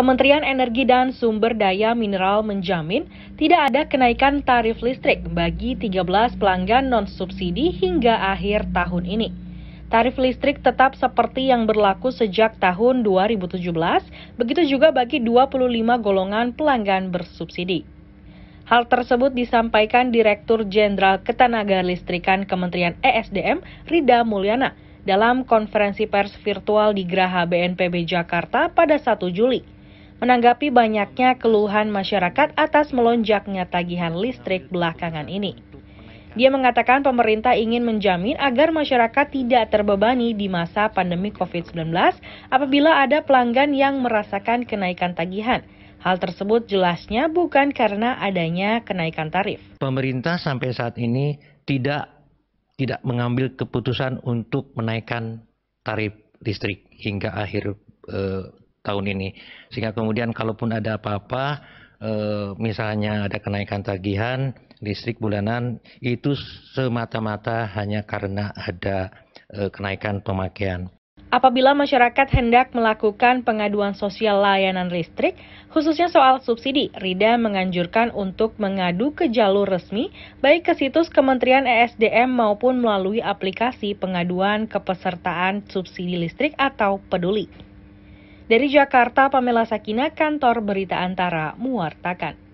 Kementerian Energi dan Sumber Daya Mineral menjamin tidak ada kenaikan tarif listrik bagi 13 pelanggan non-subsidi hingga akhir tahun ini. Tarif listrik tetap seperti yang berlaku sejak tahun 2017, begitu juga bagi 25 golongan pelanggan bersubsidi. Hal tersebut disampaikan Direktur Jenderal Ketenaga Listrikan Kementerian ESDM, Rida Mulyana, dalam konferensi pers virtual di Graha BNPB Jakarta pada 1 Juli menanggapi banyaknya keluhan masyarakat atas melonjaknya tagihan listrik belakangan ini. Dia mengatakan pemerintah ingin menjamin agar masyarakat tidak terbebani di masa pandemi COVID-19 apabila ada pelanggan yang merasakan kenaikan tagihan. Hal tersebut jelasnya bukan karena adanya kenaikan tarif. Pemerintah sampai saat ini tidak tidak mengambil keputusan untuk menaikkan tarif listrik hingga akhir eh, tahun ini. Sehingga kemudian kalaupun ada apa-apa, eh, misalnya ada kenaikan tagihan listrik bulanan, itu semata-mata hanya karena ada eh, kenaikan pemakaian. Apabila masyarakat hendak melakukan pengaduan sosial layanan listrik, khususnya soal subsidi, Rida menganjurkan untuk mengadu ke jalur resmi, baik ke situs Kementerian ESDM maupun melalui aplikasi pengaduan kepesertaan subsidi listrik atau peduli. Dari Jakarta, Pamela Sakina, Kantor Berita Antara, mewartakan.